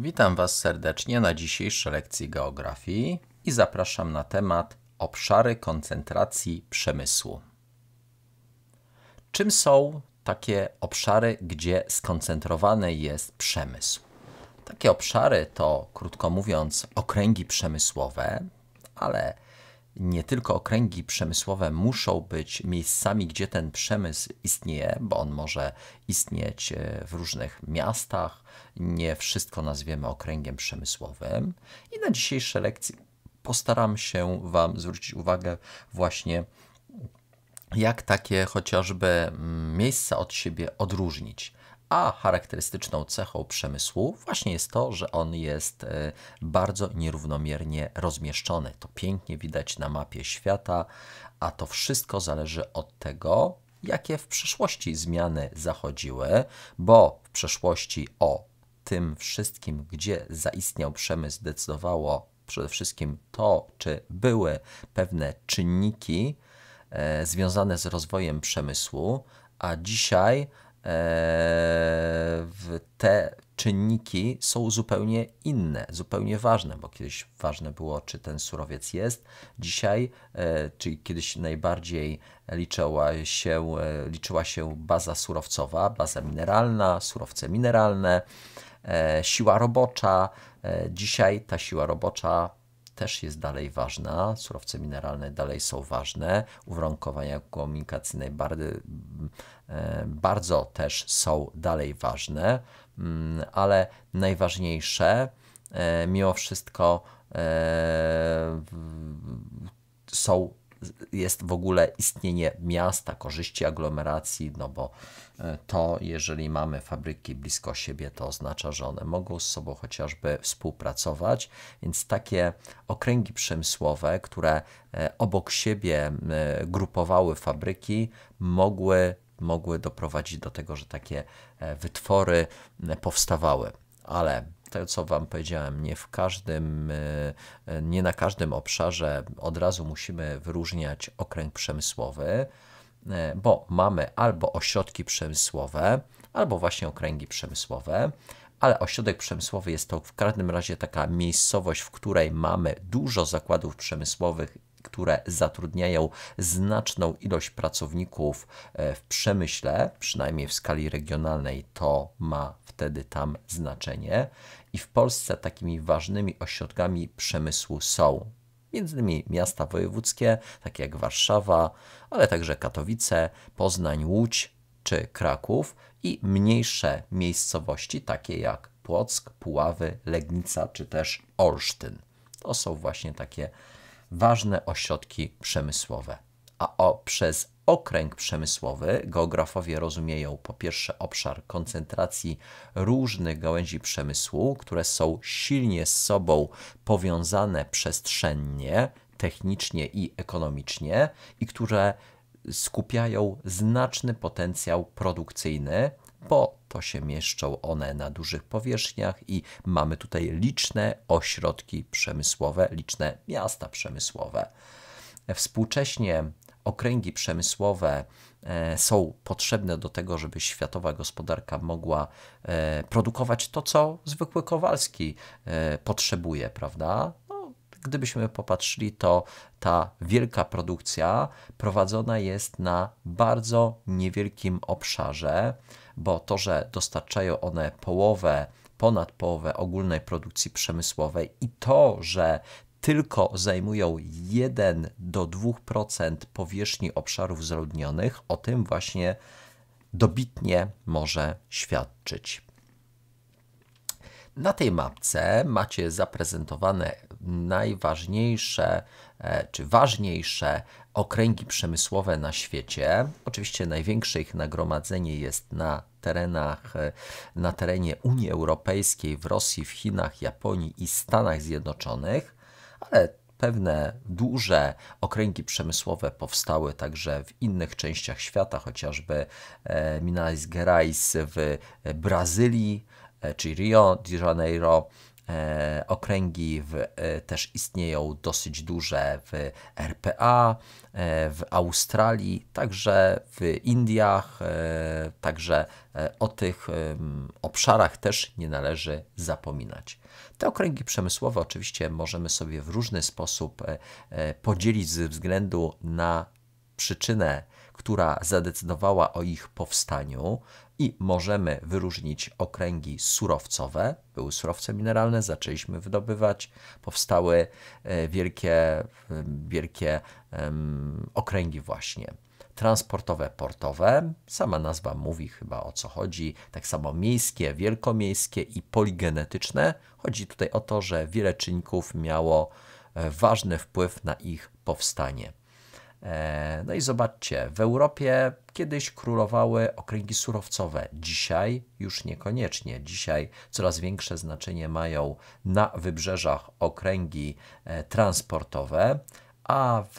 Witam Was serdecznie na dzisiejszej lekcji geografii i zapraszam na temat obszary koncentracji przemysłu. Czym są takie obszary, gdzie skoncentrowany jest przemysł? Takie obszary to, krótko mówiąc, okręgi przemysłowe, ale nie tylko okręgi przemysłowe muszą być miejscami, gdzie ten przemysł istnieje, bo on może istnieć e, w różnych miastach. Nie wszystko nazwiemy okręgiem przemysłowym. I na dzisiejszej lekcji postaram się Wam zwrócić uwagę właśnie jak takie chociażby mm, miejsca od siebie odróżnić. A charakterystyczną cechą przemysłu właśnie jest to, że on jest e, bardzo nierównomiernie rozmieszczony. To pięknie widać na mapie świata, a to wszystko zależy od tego, jakie w przeszłości zmiany zachodziły, bo w przeszłości o tym wszystkim, gdzie zaistniał przemysł, decydowało przede wszystkim to, czy były pewne czynniki e, związane z rozwojem przemysłu, a dzisiaj E, te czynniki są zupełnie inne, zupełnie ważne, bo kiedyś ważne było, czy ten surowiec jest. Dzisiaj, e, czyli kiedyś najbardziej liczyła się, e, liczyła się baza surowcowa, baza mineralna, surowce mineralne, siła robocza. Dzisiaj ta siła robocza też jest dalej ważna, surowce mineralne dalej są ważne, uwarunkowania komunikacyjne e, bardzo też są dalej ważne, mm, ale najważniejsze e, mimo wszystko e, są jest w ogóle istnienie miasta, korzyści aglomeracji, no bo e, to, jeżeli mamy fabryki blisko siebie, to oznacza, że one mogą z sobą chociażby współpracować, więc takie okręgi przemysłowe, które e, obok siebie e, grupowały fabryki, mogły, mogły doprowadzić do tego, że takie wytwory powstawały. Ale to co Wam powiedziałem, nie w każdym, e, nie na każdym obszarze od razu musimy wyróżniać okręg przemysłowy, e, bo mamy albo ośrodki przemysłowe, albo właśnie okręgi przemysłowe, ale ośrodek przemysłowy jest to w każdym razie taka miejscowość, w której mamy dużo zakładów przemysłowych które zatrudniają znaczną ilość pracowników e, w przemyśle, przynajmniej w skali regionalnej, to ma wtedy tam znaczenie. I w Polsce takimi ważnymi ośrodkami przemysłu są między innymi miasta wojewódzkie, takie jak Warszawa, ale także Katowice, Poznań, Łódź czy Kraków i mniejsze miejscowości, takie jak Płock, Puławy, Legnica czy też Olsztyn. To są właśnie takie ważne ośrodki przemysłowe. A o, przez okręg przemysłowy geografowie rozumieją po pierwsze obszar koncentracji różnych gałęzi przemysłu, które są silnie z sobą powiązane przestrzennie, technicznie i ekonomicznie i które skupiają znaczny potencjał produkcyjny po to się mieszczą one na dużych powierzchniach i mamy tutaj liczne ośrodki przemysłowe, liczne miasta przemysłowe. Współcześnie okręgi przemysłowe e, są potrzebne do tego, żeby światowa gospodarka mogła e, produkować to, co zwykły Kowalski e, potrzebuje, prawda? No, gdybyśmy popatrzyli, to ta wielka produkcja prowadzona jest na bardzo niewielkim obszarze bo to, że dostarczają one połowę, ponad połowę ogólnej produkcji przemysłowej i to, że tylko zajmują 1 do 2% powierzchni obszarów zaludnionych, o tym właśnie dobitnie może świadczyć. Na tej mapce macie zaprezentowane najważniejsze e, czy ważniejsze okręgi przemysłowe na świecie. Oczywiście największe ich nagromadzenie jest na terenach, e, na terenie Unii Europejskiej, w Rosji, w Chinach, Japonii i Stanach Zjednoczonych, ale pewne duże okręgi przemysłowe powstały także w innych częściach świata, chociażby e, Minas Gerais w e, Brazylii, czy Rio de Janeiro, E, okręgi w, e, też istnieją dosyć duże w RPA, e, w Australii, także w Indiach, także o tych obszarach też nie należy zapominać. Te okręgi przemysłowe oczywiście możemy sobie w różny sposób podzielić ze względu na przyczynę, która zadecydowała o ich powstaniu i możemy wyróżnić okręgi surowcowe. Były surowce mineralne, zaczęliśmy wydobywać, powstały e, wielkie, wielkie um, okręgi właśnie. Transportowe, portowe, sama nazwa mówi chyba o co chodzi, tak samo miejskie, wielkomiejskie i poligenetyczne. Chodzi tutaj o to, że wiele czynników miało e, ważny wpływ na ich powstanie. E, no i zobaczcie, w Europie kiedyś królowały okręgi surowcowe, dzisiaj już niekoniecznie. Dzisiaj coraz większe znaczenie mają na wybrzeżach okręgi e, transportowe, a w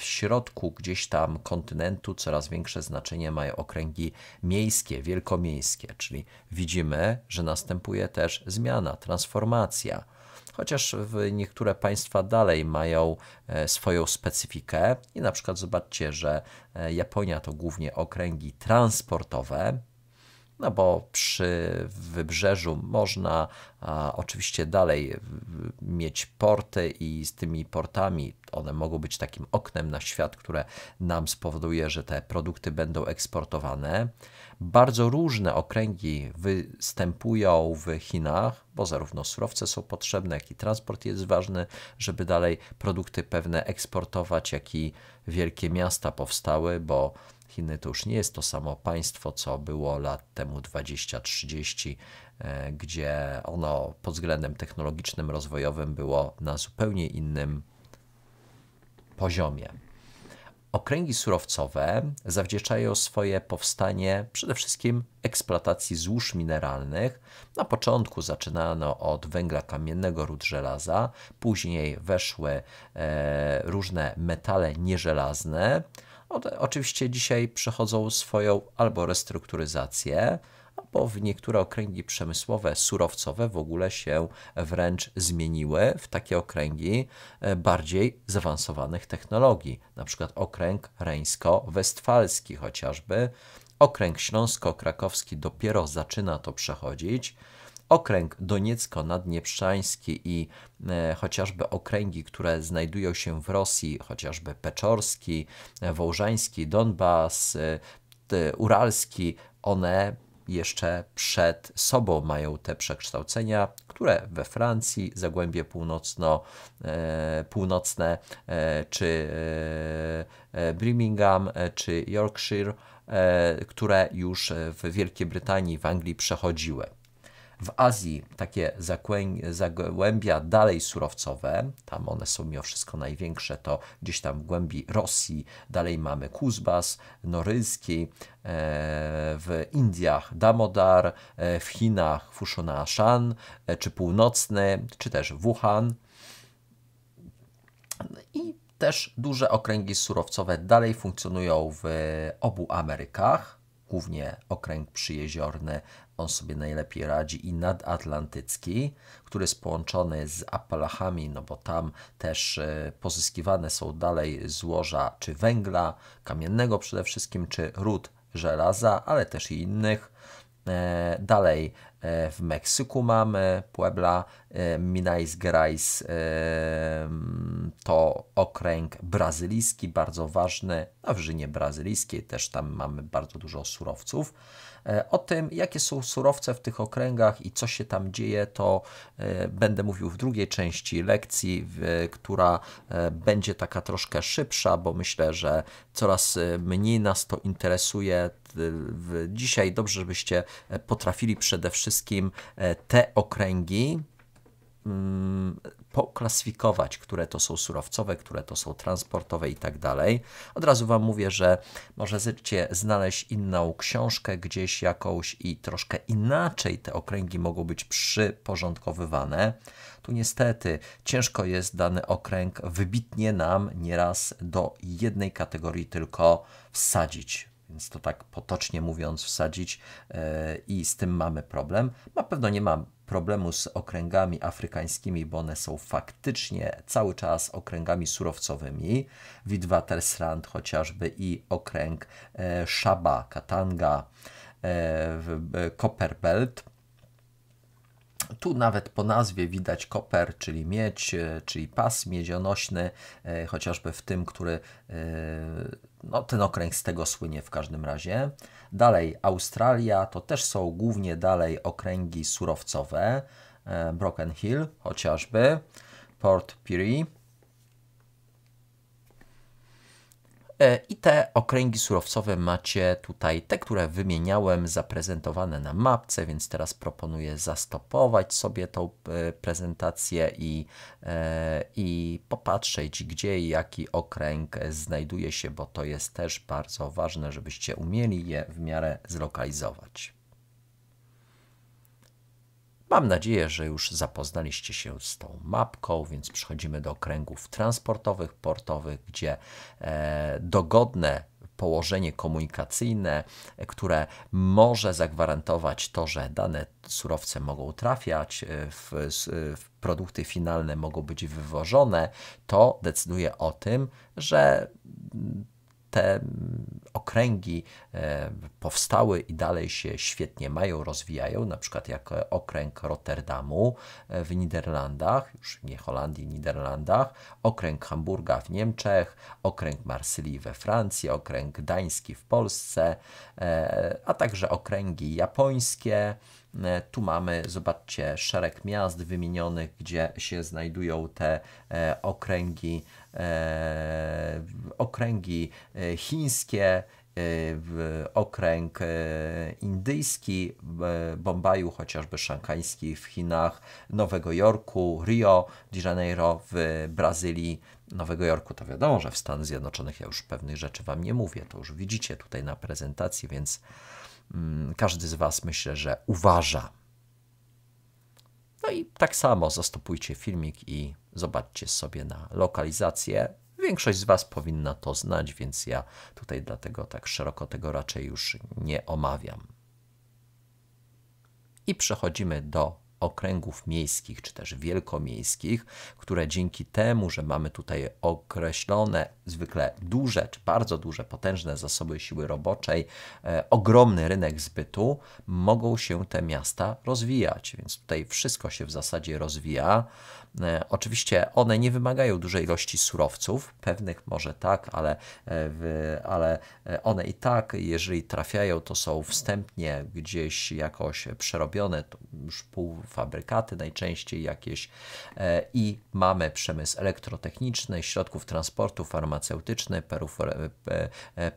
środku gdzieś tam kontynentu coraz większe znaczenie mają okręgi miejskie, wielkomiejskie, czyli widzimy, że następuje też zmiana, transformacja chociaż niektóre państwa dalej mają e, swoją specyfikę i na przykład zobaczcie, że e, Japonia to głównie okręgi transportowe, no bo przy wybrzeżu można a, oczywiście dalej mieć porty i z tymi portami one mogą być takim oknem na świat, które nam spowoduje, że te produkty będą eksportowane. Bardzo różne okręgi występują w Chinach, bo zarówno surowce są potrzebne, jak i transport jest ważny, żeby dalej produkty pewne eksportować, jak i wielkie miasta powstały, bo Chiny to już nie jest to samo państwo, co było lat temu 20-30, e, gdzie ono pod względem technologicznym, rozwojowym było na zupełnie innym poziomie. Okręgi surowcowe zawdzięczają swoje powstanie przede wszystkim eksploatacji złóż mineralnych. Na początku zaczynano od węgla kamiennego, ród żelaza, później weszły e, różne metale nieżelazne, oczywiście dzisiaj przechodzą swoją albo restrukturyzację, albo w niektóre okręgi przemysłowe, surowcowe w ogóle się wręcz zmieniły w takie okręgi e, bardziej zaawansowanych technologii, na przykład okręg reńsko-westfalski chociażby. Okręg śląsko-krakowski dopiero zaczyna to przechodzić. Okręg Doniecko-Naddnieprzański i e, chociażby okręgi, które znajdują się w Rosji, chociażby Peczorski, e, Wołżański, Donbas, e, Uralski, one jeszcze przed sobą mają te przekształcenia, które we Francji, Zagłębie Północno, e, Północne, e, czy e, e Birmingham, e, czy Yorkshire, które już w Wielkiej Brytanii, w Anglii przechodziły. W Azji takie zagłębia dalej surowcowe, tam one są mimo wszystko największe, to gdzieś tam w głębi Rosji, dalej mamy Kuzbas, Noryjski, e, w Indiach Damodar, e, w Chinach Fushunashan, e, czy Północny, czy też Wuhan. I też duże okręgi surowcowe dalej funkcjonują w obu Amerykach, głównie okręg przyjeziorny on sobie najlepiej radzi, i nadatlantycki, który jest połączony z Apalachami, no bo tam też e, pozyskiwane są dalej złoża czy węgla kamiennego przede wszystkim, czy ród żelaza, ale też i innych. E, dalej e, w Meksyku mamy Puebla, Minas Gerais to okręg brazylijski, bardzo ważny, na no Wrzynie Brazylijskiej też tam mamy bardzo dużo surowców. E, o tym, jakie są surowce w tych okręgach i co się tam dzieje, to e, będę mówił w drugiej części lekcji, która e, będzie taka troszkę szybsza, bo myślę, że coraz mniej nas to interesuje. Dzisiaj dobrze, żebyście potrafili przede wszystkim te okręgi mm, poklasyfikować, które to są surowcowe, które to są transportowe i tak dalej. Od razu Wam mówię, że możecie znaleźć inną książkę gdzieś jakąś i troszkę inaczej te okręgi mogą być przyporządkowywane. Tu niestety ciężko jest dany okręg wybitnie nam nieraz do jednej kategorii tylko wsadzić. Więc to tak potocznie mówiąc, wsadzić e, i z tym mamy problem. Na pewno nie mam problemu z okręgami afrykańskimi, bo one są faktycznie cały czas okręgami surowcowymi. Witwatersrand chociażby i okręg e, Shaba, Katanga, e, Copperbelt tu nawet po nazwie widać koper, czyli miedź, e, czyli pas miedzionośny, e, chociażby w tym, który e, no, ten okręg z tego słynie w każdym razie. Dalej Australia, to też są głównie dalej okręgi surowcowe, Broken Hill chociażby, Port Pirie, E, I te okręgi surowcowe macie tutaj, te, które wymieniałem, zaprezentowane na mapce, więc teraz proponuję zastopować sobie tą e, prezentację i, e, i popatrzeć, gdzie i jaki okręg znajduje się, bo to jest też bardzo ważne, żebyście umieli je w miarę zlokalizować. Mam nadzieję, że już zapoznaliście się z tą mapką, więc przechodzimy do okręgów transportowych, portowych, gdzie e, dogodne położenie komunikacyjne, e, które może zagwarantować to, że dane surowce mogą trafiać, e, w, e, w, produkty finalne mogą być wywożone, to decyduje o tym, że te okręgi e, powstały i dalej się świetnie mają, rozwijają, na przykład jak e, okręg Rotterdamu e, w Niderlandach, już nie Holandii, Niderlandach, okręg Hamburga w Niemczech, okręg Marsylii we Francji, okręg Gdański w Polsce, a także okręgi japońskie, E, tu mamy, zobaczcie, szereg miast wymienionych, gdzie się znajdują te e, okręgi, e, okręgi chińskie, okręg indyjski, Bombaju, chociażby szanghajski w Chinach, Nowego Jorku, Rio de Janeiro w Brazylii, Nowego Jorku, to wiadomo, że w Stanach Zjednoczonych ja już pewnych rzeczy Wam nie mówię, to już widzicie tutaj na prezentacji, więc Mm, każdy z Was myślę, że uważa. No i tak samo zastopujcie filmik i zobaczcie sobie na lokalizację. Większość z Was powinna to znać, więc ja tutaj dlatego tak szeroko tego raczej już nie omawiam. I przechodzimy do okręgów miejskich czy też wielkomiejskich, które dzięki temu, że mamy tutaj określone, zwykle duże czy bardzo duże, potężne zasoby siły roboczej, e, ogromny rynek zbytu, mogą się te miasta rozwijać. Więc tutaj wszystko się w zasadzie rozwija. E, oczywiście one nie wymagają dużej ilości surowców, pewnych może tak, ale, e, w, ale e, one i tak, jeżeli trafiają, to są wstępnie gdzieś jakoś przerobione, to już półfabrykaty najczęściej jakieś i mamy przemysł elektrotechniczny, środków transportu, farmaceutyczny,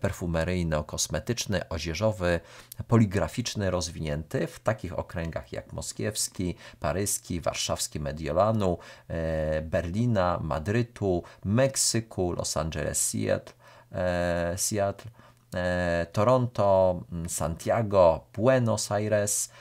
perfumeryjno-kosmetyczny, odzieżowy, poligraficzny rozwinięty w takich okręgach jak moskiewski, paryski, warszawski, Mediolanu, E, Berlina, Madrytu, Meksyku, Los Angeles, Seattle, e, Seattle e, Toronto, Santiago, Buenos Aires,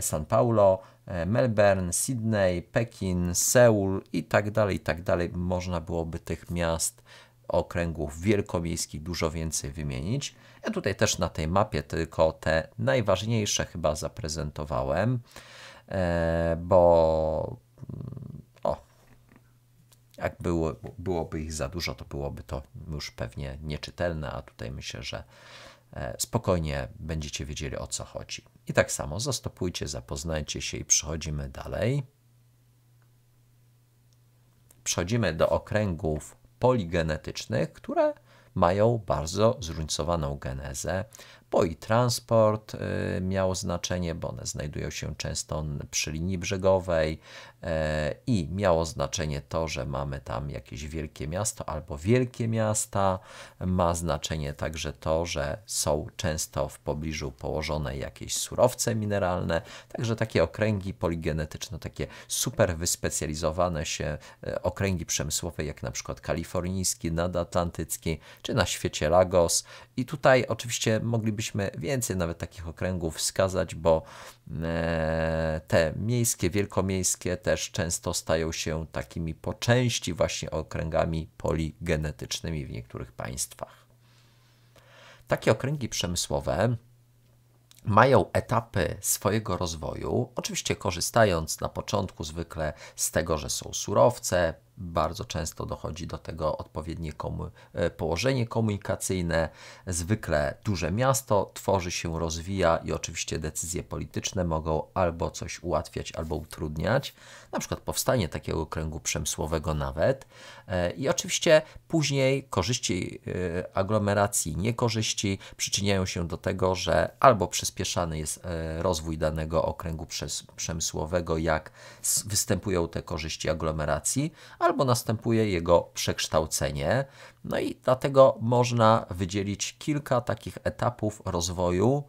San Paulo, Melbourne, Sydney, Pekin, Seul i tak dalej, i tak dalej. Można byłoby tych miast, okręgów wielkomiejskich dużo więcej wymienić. Ja tutaj też na tej mapie tylko te najważniejsze chyba zaprezentowałem, bo jak było, byłoby ich za dużo, to byłoby to już pewnie nieczytelne, a tutaj myślę, że e, spokojnie będziecie wiedzieli o co chodzi. I tak samo zastopujcie, zapoznajcie się i przechodzimy dalej. Przechodzimy do okręgów poligenetycznych, które mają bardzo zróżnicowaną genezę, bo i transport y, miał znaczenie, bo one znajdują się często przy linii brzegowej e, i miało znaczenie to, że mamy tam jakieś wielkie miasto albo wielkie miasta. Ma znaczenie także to, że są często w pobliżu położone jakieś surowce mineralne, także takie okręgi poligenetyczne, takie super wyspecjalizowane się e, okręgi przemysłowe, jak na przykład kalifornijski, nadatlantycki czy na świecie Lagos. I tutaj oczywiście moglibyśmy więcej nawet takich okręgów wskazać, bo e, te miejskie, wielkomiejskie też często stają się takimi po części właśnie okręgami poligenetycznymi w niektórych państwach. Takie okręgi przemysłowe mają etapy swojego rozwoju, oczywiście korzystając na początku zwykle z tego, że są surowce, bardzo często dochodzi do tego odpowiednie komu e, położenie komunikacyjne. Zwykle duże miasto tworzy się, rozwija i oczywiście decyzje polityczne mogą albo coś ułatwiać, albo utrudniać, na przykład powstanie takiego okręgu przemysłowego nawet. E, I oczywiście później korzyści e, aglomeracji, niekorzyści przyczyniają się do tego, że albo przyspieszany jest rozwój danego okręgu przemysłowego, jak występują te korzyści aglomeracji, albo następuje jego przekształcenie. No i dlatego można wydzielić kilka takich etapów rozwoju,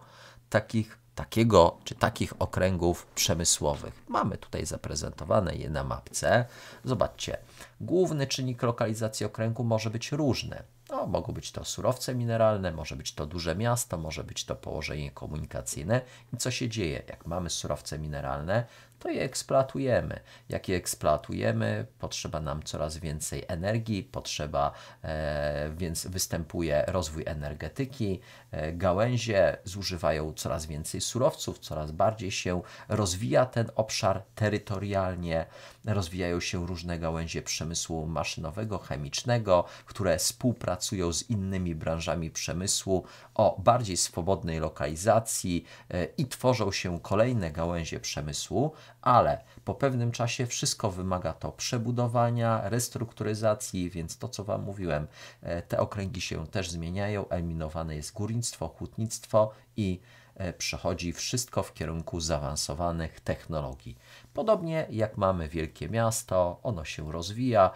takich takiego czy takich okręgów przemysłowych. Mamy tutaj zaprezentowane je na mapce. Zobaczcie, główny czynnik lokalizacji okręgu może być różny. No, mogą być to surowce mineralne, może być to duże miasto, może być to położenie komunikacyjne. I co się dzieje? Jak mamy surowce mineralne, to je eksploatujemy. Jak je eksploatujemy, potrzeba nam coraz więcej energii, potrzeba, e, więc występuje rozwój energetyki, e, gałęzie zużywają coraz więcej surowców, coraz bardziej się rozwija ten obszar terytorialnie, rozwijają się różne gałęzie przemysłu maszynowego, chemicznego, które współpracują z innymi branżami przemysłu o bardziej swobodnej lokalizacji e, i tworzą się kolejne gałęzie przemysłu, ale po pewnym czasie wszystko wymaga to przebudowania, restrukturyzacji, więc to, co Wam mówiłem, e, te okręgi się też zmieniają, eliminowane jest górnictwo, hutnictwo i E, przechodzi wszystko w kierunku zaawansowanych technologii. Podobnie jak mamy wielkie miasto, ono się rozwija,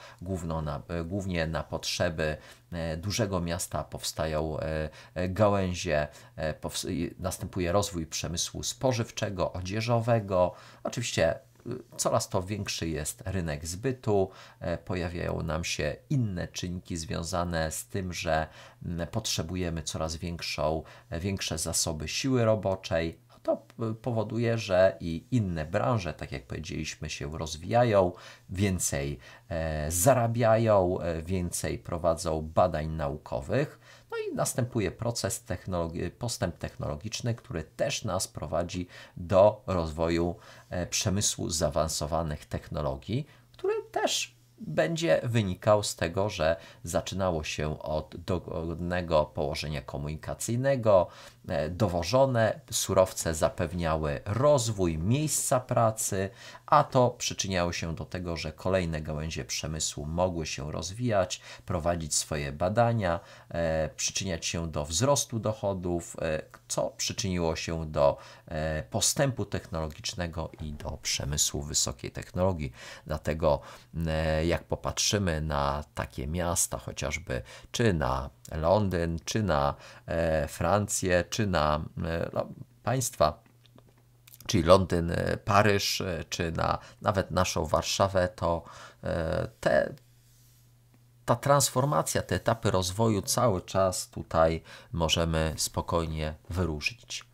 na, e, głównie na potrzeby e, dużego miasta powstają gałęzie, powst następuje rozwój przemysłu spożywczego, odzieżowego, oczywiście coraz to większy jest rynek zbytu, e, pojawiają nam się inne czynniki związane z tym, że potrzebujemy coraz większą, e, większe zasoby siły roboczej, to powoduje, że i inne branże, tak jak powiedzieliśmy, się rozwijają, więcej e, zarabiają, więcej prowadzą badań naukowych. No i następuje proces technologi postęp technologiczny, który też nas prowadzi do rozwoju e, przemysłu zaawansowanych technologii, który też będzie wynikał z tego, że zaczynało się od dogodnego położenia komunikacyjnego, E, dowożone, surowce zapewniały rozwój miejsca pracy, a to przyczyniało się do tego, że kolejne gałęzie przemysłu mogły się rozwijać, prowadzić swoje badania, e, przyczyniać się do wzrostu dochodów, e, co przyczyniło się do e, postępu technologicznego i do przemysłu wysokiej technologii. Dlatego e, jak popatrzymy na takie miasta, chociażby czy na Londyn, czy na e, Francję, czy na e, no, państwa czyli Londyn, e, Paryż, czy na, nawet naszą Warszawę, to te, ta transformacja, te etapy rozwoju cały czas tutaj możemy spokojnie wyróżnić.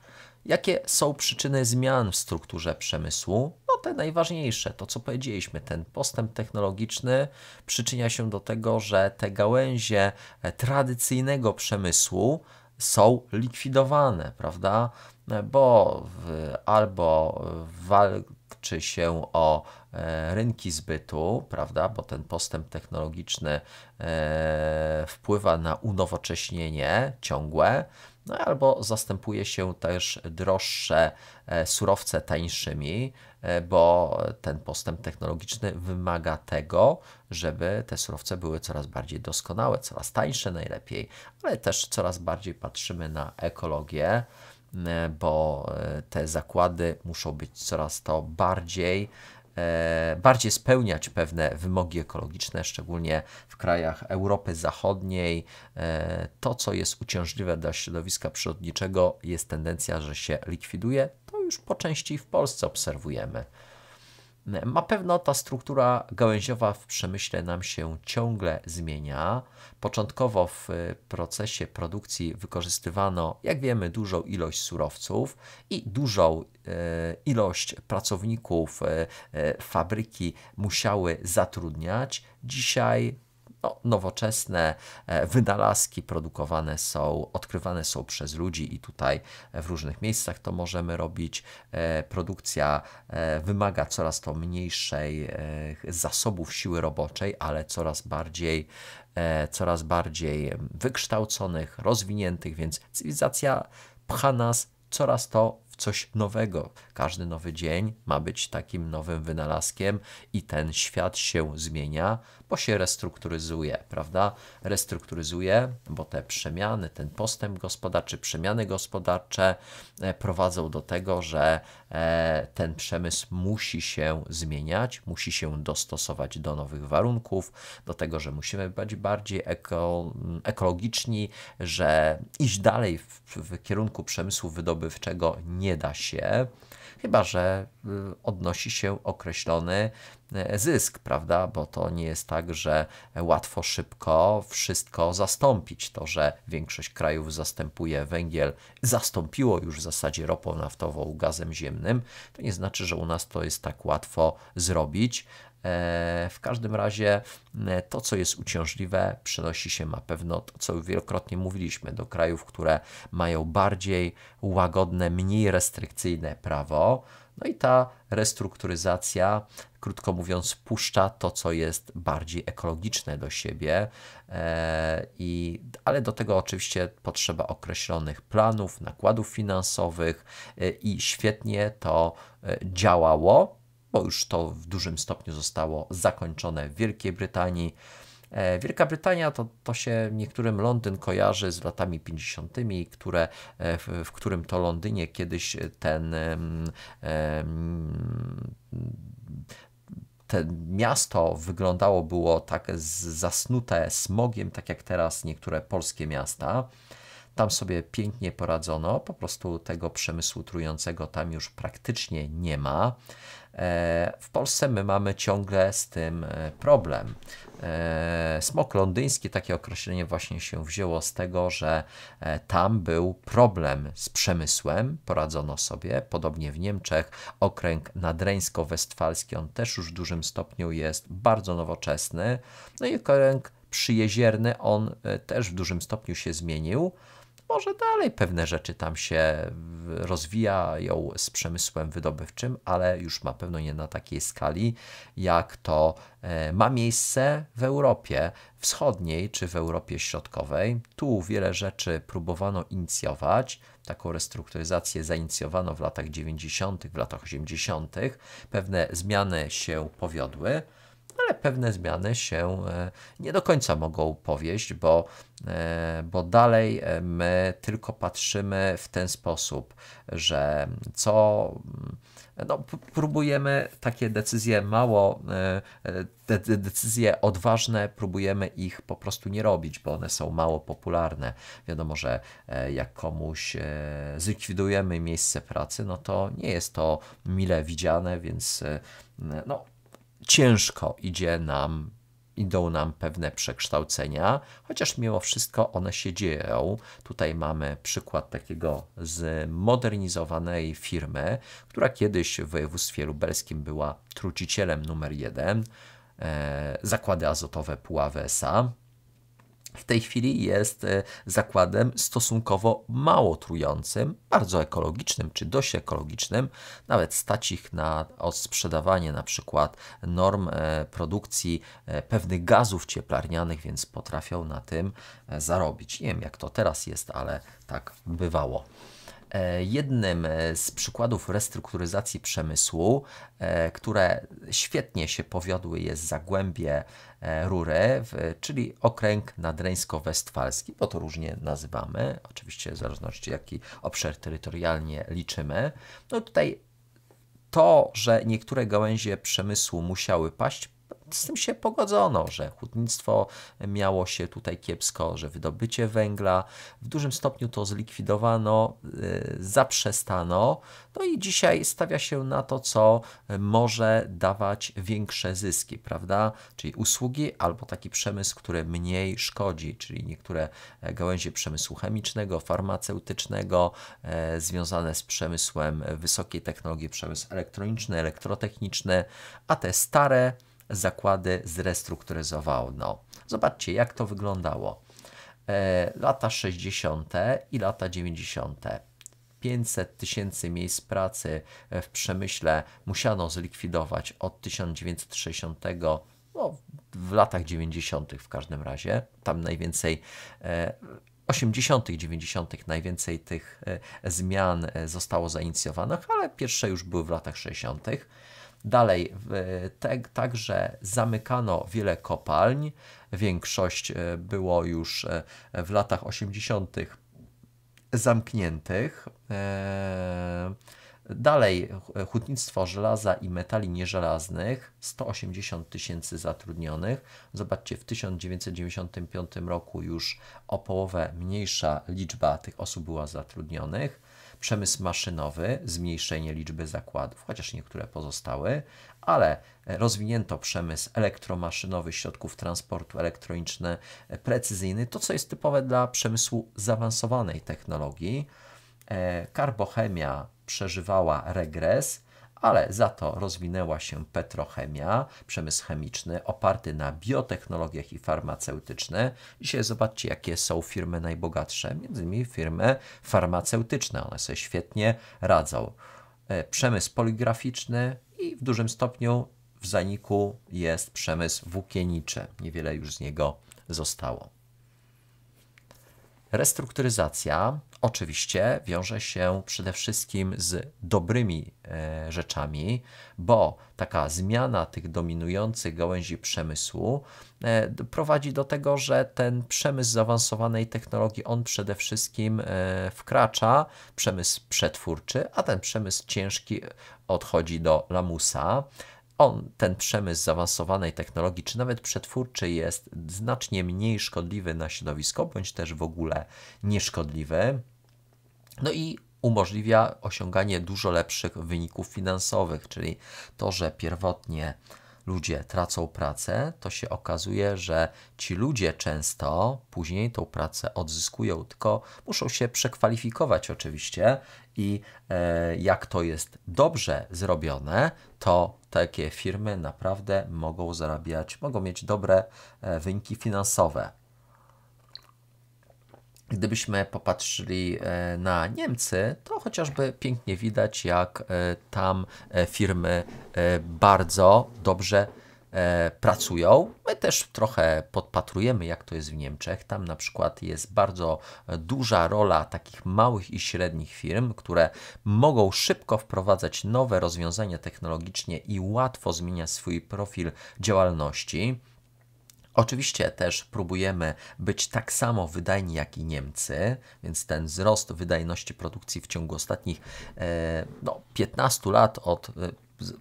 Jakie są przyczyny zmian w strukturze przemysłu? te najważniejsze, to co powiedzieliśmy, ten postęp technologiczny przyczynia się do tego, że te gałęzie e, tradycyjnego przemysłu są likwidowane, prawda? E, bo w, albo walczy się o e, rynki zbytu, prawda? Bo ten postęp technologiczny e, wpływa na unowocześnienie ciągłe, no albo zastępuje się też droższe surowce tańszymi, E, bo ten postęp technologiczny wymaga tego, żeby te surowce były coraz bardziej doskonałe, coraz tańsze najlepiej, ale też coraz bardziej patrzymy na ekologię, e, bo e, te zakłady muszą być coraz to bardziej bardziej spełniać pewne wymogi ekologiczne, szczególnie w krajach Europy Zachodniej. To, co jest uciążliwe dla środowiska przyrodniczego, jest tendencja, że się likwiduje, już po części w Polsce obserwujemy. Na pewno ta struktura gałęziowa w przemyśle nam się ciągle zmienia. Początkowo w procesie produkcji wykorzystywano, jak wiemy, dużą ilość surowców i dużą e, ilość pracowników e, e, fabryki musiały zatrudniać. Dzisiaj no, nowoczesne e, wynalazki produkowane są, odkrywane są przez ludzi i tutaj e, w różnych miejscach to możemy robić. E, produkcja wymaga coraz to mniejszej zasobów siły roboczej, ale coraz bardziej coraz bardziej wykształconych, rozwiniętych, więc cywilizacja pcha nas coraz to w coś nowego. Każdy nowy dzień ma być takim nowym wynalazkiem i ten świat się zmienia bo się restrukturyzuje, prawda? Restrukturyzuje, bo te przemiany, ten postęp gospodarczy, przemiany gospodarcze e, prowadzą do tego, że e, ten przemysł musi się zmieniać, musi się dostosować do nowych warunków, do tego, że musimy być bardziej eko, ekologiczni, że iść dalej w, w kierunku przemysłu wydobywczego nie da się chyba że y, odnosi się określony y, zysk, prawda? Bo to nie jest tak, że łatwo, szybko wszystko zastąpić. To, że większość krajów zastępuje węgiel, zastąpiło już w zasadzie ropą naftową gazem ziemnym, to nie znaczy, że u nas to jest tak łatwo zrobić. E, w każdym razie e, to, co jest uciążliwe, przenosi się na pewno to, co wielokrotnie mówiliśmy, do krajów, które mają bardziej łagodne, mniej restrykcyjne prawo. No i ta restrukturyzacja, krótko mówiąc, puszcza to, co jest bardziej ekologiczne do siebie, e, i, ale do tego oczywiście potrzeba określonych planów, nakładów finansowych e, i świetnie to e, działało bo już to w dużym stopniu zostało zakończone w Wielkiej Brytanii. E, Wielka Brytania to, to się niektórym Londyn kojarzy z latami 50., które, e, w, w którym to Londynie kiedyś ten. to miasto wyglądało, było tak zasnute smogiem, tak jak teraz niektóre polskie miasta. Tam sobie pięknie poradzono, po prostu tego przemysłu trującego tam już praktycznie nie ma. E, w Polsce my mamy ciągle z tym e, problem. E, smok londyński, takie określenie właśnie się wzięło z tego, że tam był problem z przemysłem, poradzono sobie. Podobnie w Niemczech okręg nadreńsko-westfalski, on też już w dużym stopniu jest bardzo nowoczesny. No i okręg przyjezierny, on też w dużym stopniu się zmienił może dalej pewne rzeczy tam się rozwijają z przemysłem wydobywczym, ale już na pewno nie na takiej skali, jak to e, ma miejsce w Europie Wschodniej czy w Europie Środkowej. Tu wiele rzeczy próbowano inicjować. Taką restrukturyzację zainicjowano w latach 90., w latach 80., pewne zmiany się powiodły ale pewne zmiany się e, nie do końca mogą powieść, bo, e, bo dalej e, my tylko patrzymy w ten sposób, że co. Mm, no, próbujemy takie decyzje mało, te decyzje odważne, próbujemy ich po prostu nie robić, bo one są mało popularne. Wiadomo, że jak komuś zlikwidujemy miejsce pracy, no to nie jest to mile widziane, więc no, ciężko idzie nam, idą nam pewne przekształcenia, chociaż mimo wszystko one się dzieją. Tutaj mamy przykład takiego zmodernizowanej firmy, która kiedyś w województwie lubelskim była trucicielem numer jeden, e, zakłady azotowe Puławesa. S.A., w tej chwili jest e, zakładem stosunkowo mało trującym, bardzo ekologicznym czy dość ekologicznym. Nawet stać ich na odsprzedawanie na przykład norm e, produkcji e, pewnych gazów cieplarnianych, więc potrafią na tym zarobić. Nie wiem jak to teraz jest, ale tak bywało. Jednym z przykładów restrukturyzacji przemysłu, które świetnie się powiodły, jest zagłębie E, rurę, czyli okręg nadreńsko-westfalski, bo to różnie nazywamy, oczywiście w zależności jaki obszar terytorialnie liczymy. No tutaj to, że niektóre gałęzie przemysłu musiały paść, z tym się pogodzono, że hutnictwo miało się tutaj kiepsko, że wydobycie węgla w dużym stopniu to zlikwidowano, y, zaprzestano. No i dzisiaj stawia się na to, co może dawać większe zyski, prawda? Czyli usługi albo taki przemysł, który mniej szkodzi, czyli niektóre e, gałęzie przemysłu chemicznego, farmaceutycznego, e, związane z przemysłem wysokiej technologii, przemysł elektroniczny, elektrotechniczny, a te stare, zakłady zrestrukturyzowano. Zobaczcie, jak to wyglądało. E, lata 60. i lata 90. 500 tysięcy miejsc pracy w przemyśle musiano zlikwidować od 1960 no, w latach 90. w każdym razie. Tam najwięcej 80., e, 90. najwięcej tych e, zmian zostało zainicjowanych, ale pierwsze już były w latach 60. Dalej, te, także zamykano wiele kopalń. Większość e, było już e, w latach 80. zamkniętych. E, dalej, hutnictwo żelaza i metali nieżelaznych, 180 tysięcy zatrudnionych. Zobaczcie, w 1995 roku już o połowę mniejsza liczba tych osób była zatrudnionych przemysł maszynowy, zmniejszenie liczby zakładów, chociaż niektóre pozostały, ale e, rozwinięto przemysł elektromaszynowy, środków transportu elektroniczne, precyzyjny, to co jest typowe dla przemysłu zaawansowanej technologii. E, karbochemia przeżywała regres, ale za to rozwinęła się petrochemia, przemysł chemiczny oparty na biotechnologiach i farmaceutyczne. Dzisiaj zobaczcie, jakie są firmy najbogatsze, między innymi firmy farmaceutyczne, one sobie świetnie radzą. E, przemysł poligraficzny i w dużym stopniu w zaniku jest przemysł włókienniczy, niewiele już z niego zostało. Restrukturyzacja oczywiście wiąże się przede wszystkim z dobrymi e, rzeczami, bo taka zmiana tych dominujących gałęzi przemysłu e, prowadzi do tego, że ten przemysł zaawansowanej technologii on przede wszystkim e, wkracza, przemysł przetwórczy, a ten przemysł ciężki odchodzi do lamusa. On, ten przemysł zaawansowanej technologii, czy nawet przetwórczy, jest znacznie mniej szkodliwy na środowisko, bądź też w ogóle nieszkodliwy. No i umożliwia osiąganie dużo lepszych wyników finansowych, czyli to, że pierwotnie ludzie tracą pracę, to się okazuje, że ci ludzie często później tą pracę odzyskują, tylko muszą się przekwalifikować oczywiście i e, jak to jest dobrze zrobione, to takie firmy naprawdę mogą zarabiać, mogą mieć dobre e, wyniki finansowe. Gdybyśmy popatrzyli e, na Niemcy, to chociażby pięknie widać, jak e, tam e, firmy bardzo dobrze pracują. My też trochę podpatrujemy, jak to jest w Niemczech. Tam na przykład jest bardzo duża rola takich małych i średnich firm, które mogą szybko wprowadzać nowe rozwiązania technologiczne i łatwo zmieniać swój profil działalności. Oczywiście też próbujemy być tak samo wydajni jak i Niemcy, więc ten wzrost wydajności produkcji w ciągu ostatnich e, no, 15 lat od e,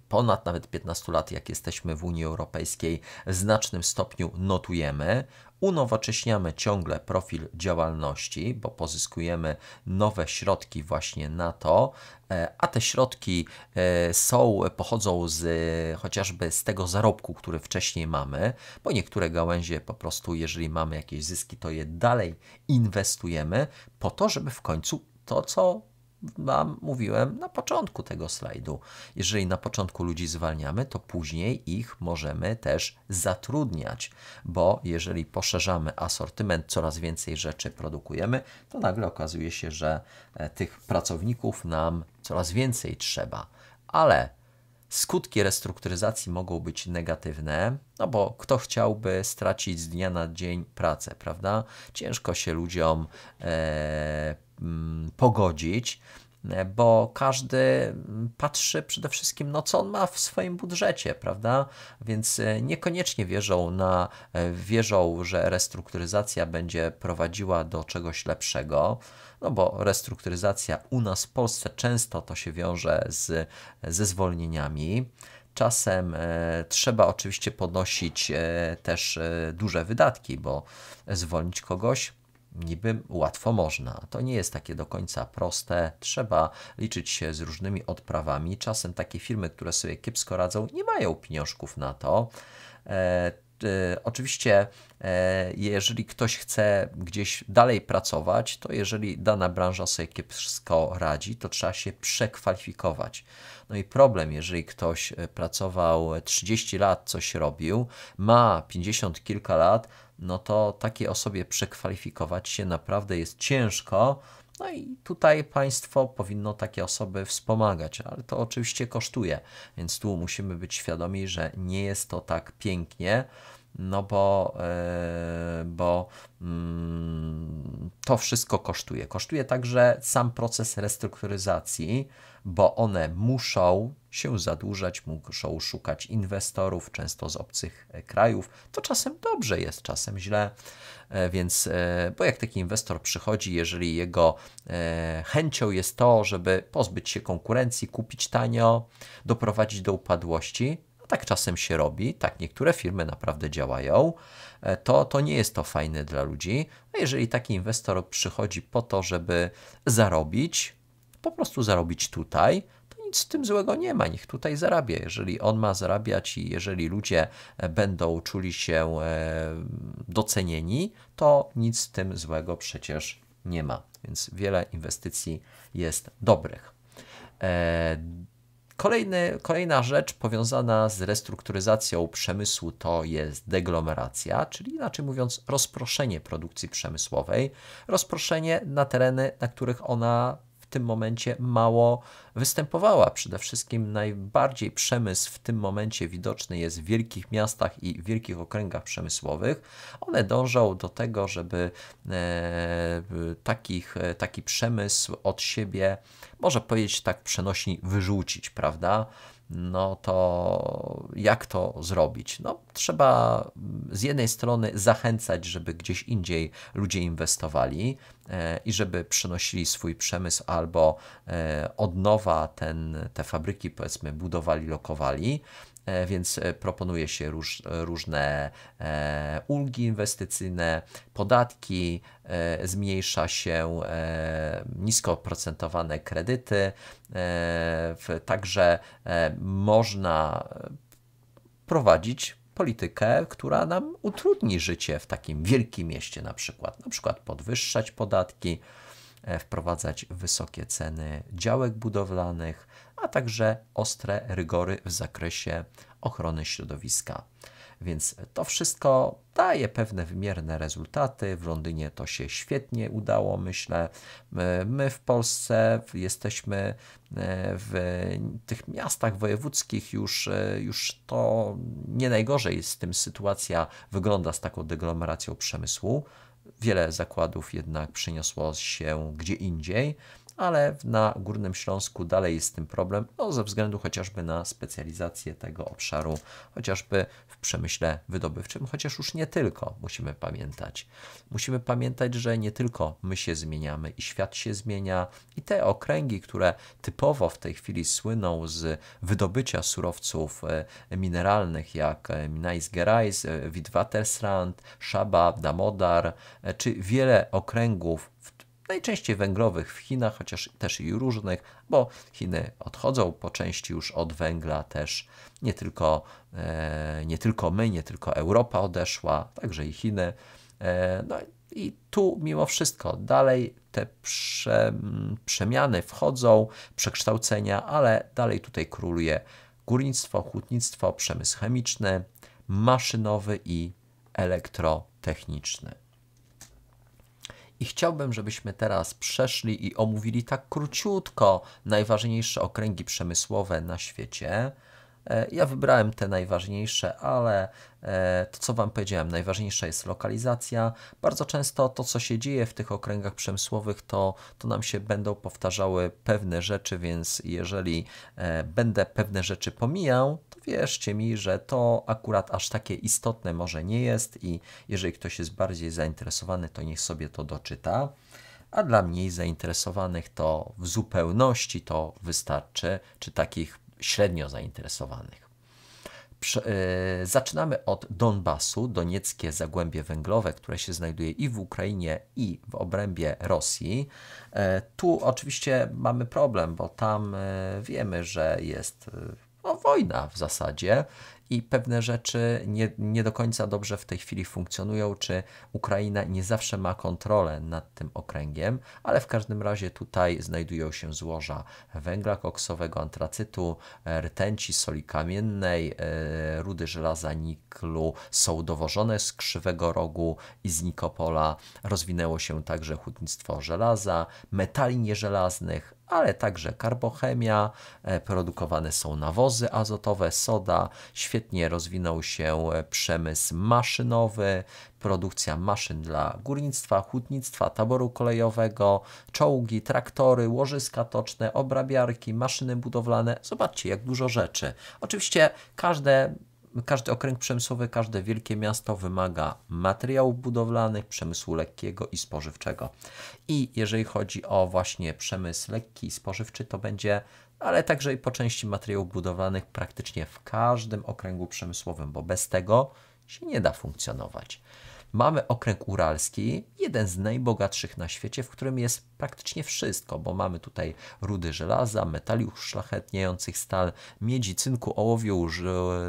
ponad nawet 15 lat, jak jesteśmy w Unii Europejskiej, w znacznym stopniu notujemy. Unowocześniamy ciągle profil działalności, bo pozyskujemy nowe środki właśnie na to, e, a te środki e, są, pochodzą z, chociażby z tego zarobku, który wcześniej mamy, bo niektóre gałęzie po prostu, jeżeli mamy jakieś zyski, to je dalej inwestujemy po to, żeby w końcu to, co Wam mówiłem na początku tego slajdu. Jeżeli na początku ludzi zwalniamy, to później ich możemy też zatrudniać, bo jeżeli poszerzamy asortyment, coraz więcej rzeczy produkujemy, to nagle okazuje się, że e, tych pracowników nam coraz więcej trzeba. Ale Skutki restrukturyzacji mogą być negatywne, no bo kto chciałby stracić z dnia na dzień pracę, prawda? Ciężko się ludziom e, Mm, pogodzić, e, bo każdy mm, patrzy przede wszystkim, no co on ma w swoim budżecie, prawda? Więc e, niekoniecznie wierzą na, e, wierzą, że restrukturyzacja będzie prowadziła do czegoś lepszego, no bo restrukturyzacja u nas w Polsce często to się wiąże z, ze zwolnieniami. Czasem e, trzeba oczywiście ponosić e, też e, duże wydatki, bo zwolnić kogoś niby łatwo można. To nie jest takie do końca proste. Trzeba liczyć się z różnymi odprawami. Czasem takie firmy, które sobie kiepsko radzą, nie mają pieniążków na to. E, e, oczywiście, e, jeżeli ktoś chce gdzieś dalej pracować, to jeżeli dana branża sobie kiepsko radzi, to trzeba się przekwalifikować. No i problem, jeżeli ktoś e, pracował 30 lat, coś robił, ma 50 kilka lat, no to takiej osobie przekwalifikować się naprawdę jest ciężko. No i tutaj państwo powinno takie osoby wspomagać, ale to oczywiście kosztuje, więc tu musimy być świadomi, że nie jest to tak pięknie no bo, e, bo mm, to wszystko kosztuje. Kosztuje także sam proces restrukturyzacji, bo one muszą się zadłużać, muszą szukać inwestorów, często z obcych e, krajów. To czasem dobrze jest, czasem źle, e, więc, bo jak taki inwestor przychodzi, jeżeli jego chęcią jest to, żeby pozbyć się konkurencji, kupić tanio, doprowadzić do upadłości, tak czasem się robi, tak niektóre firmy naprawdę działają, e, to, to nie jest to fajne dla ludzi. A no, jeżeli taki inwestor przychodzi po to, żeby zarobić, po prostu zarobić tutaj, to nic z tym złego nie ma, niech tutaj zarabia. Jeżeli on ma zarabiać i jeżeli ludzie e, będą czuli się e, docenieni, to nic z tym złego przecież nie ma. Więc wiele inwestycji jest dobrych. Kolejny, kolejna rzecz powiązana z restrukturyzacją przemysłu to jest deglomeracja, czyli inaczej mówiąc, rozproszenie produkcji przemysłowej, rozproszenie na tereny, na których ona w tym momencie mało występowała. Przede wszystkim najbardziej przemysł w tym momencie widoczny jest w wielkich miastach i wielkich okręgach przemysłowych. One dążą do tego, żeby e, takich, e, taki przemysł od siebie, może powiedzieć tak przenośni, wyrzucić, prawda? no to jak to zrobić? No, trzeba z jednej strony zachęcać, żeby gdzieś indziej ludzie inwestowali e, i żeby przynosili swój przemysł albo e, od nowa ten, te fabryki, powiedzmy, budowali, lokowali. E, więc e, proponuje się róż, e, różne ulgi inwestycyjne, podatki, zmniejsza się nisko oprocentowane kredyty, także można prowadzić politykę, która nam utrudni życie w takim wielkim mieście na przykład, na przykład podwyższać podatki, wprowadzać wysokie ceny działek budowlanych, a także ostre rygory w zakresie ochrony środowiska. Więc to wszystko daje pewne wymierne rezultaty. W Londynie to się świetnie udało, myślę. My w Polsce jesteśmy e, w tych miastach wojewódzkich już, e, już to nie najgorzej z tym sytuacja wygląda z taką deglomeracją przemysłu. Wiele zakładów jednak przeniosło się gdzie indziej ale na Górnym Śląsku dalej jest z tym problem, no ze względu chociażby na specjalizację tego obszaru, chociażby w przemyśle wydobywczym, chociaż już nie tylko musimy pamiętać. Musimy pamiętać, że nie tylko my się zmieniamy i świat się zmienia i te okręgi, które typowo w tej chwili słyną z wydobycia surowców e, mineralnych jak Minas e, Gerais, e, Witwatersrand, Szaba, Damodar, czy wiele okręgów najczęściej węglowych w Chinach, chociaż też i różnych, bo Chiny odchodzą po części już od węgla też. Nie tylko, e, nie tylko my, nie tylko Europa odeszła, także i Chiny. E, no i tu mimo wszystko dalej te prze, przemiany wchodzą, przekształcenia, ale dalej tutaj króluje górnictwo, hutnictwo, przemysł chemiczny, maszynowy i elektrotechniczny. I chciałbym, żebyśmy teraz przeszli i omówili tak króciutko najważniejsze okręgi przemysłowe na świecie. E, ja wybrałem te najważniejsze, ale e, to, co Wam powiedziałem, najważniejsza jest lokalizacja. Bardzo często to, co się dzieje w tych okręgach przemysłowych, to, to nam się będą powtarzały pewne rzeczy, więc jeżeli e, będę pewne rzeczy pomijał, to wierzcie mi, że to akurat aż takie istotne może nie jest i jeżeli ktoś jest bardziej zainteresowany, to niech sobie to doczyta a dla mniej zainteresowanych to w zupełności to wystarczy, czy takich średnio zainteresowanych. E, zaczynamy od Donbasu, donieckie zagłębie węglowe, które się znajduje i w Ukrainie, i w obrębie Rosji. E, tu oczywiście mamy problem, bo tam e, wiemy, że jest no, wojna w zasadzie i pewne rzeczy nie, nie do końca dobrze w tej chwili funkcjonują, czy Ukraina nie zawsze ma kontrolę nad tym okręgiem, ale w każdym razie tutaj znajdują się złoża węgla koksowego, antracytu, e, rtęci, soli kamiennej, e, rudy żelaza, niklu, są dowożone z Krzywego Rogu i z Nikopola. Rozwinęło się także hutnictwo żelaza, metali nieżelaznych, ale także karbochemia, e, produkowane są nawozy azotowe, soda, świetnie rozwinął się e, przemysł maszynowy, produkcja maszyn dla górnictwa, hutnictwa, taboru kolejowego, czołgi, traktory, łożyska toczne, obrabiarki, maszyny budowlane. Zobaczcie, jak dużo rzeczy. Oczywiście każde każdy okręg przemysłowy, każde wielkie miasto wymaga materiałów budowlanych, przemysłu lekkiego i spożywczego. I jeżeli chodzi o właśnie przemysł lekki i spożywczy, to będzie, ale także i po części materiałów budowlanych praktycznie w każdym okręgu przemysłowym, bo bez tego się nie da funkcjonować. Mamy okręg uralski, jeden z najbogatszych na świecie, w którym jest praktycznie wszystko, bo mamy tutaj rudy żelaza, metali uszlachetniających stal, miedzi, cynku, ołowiu,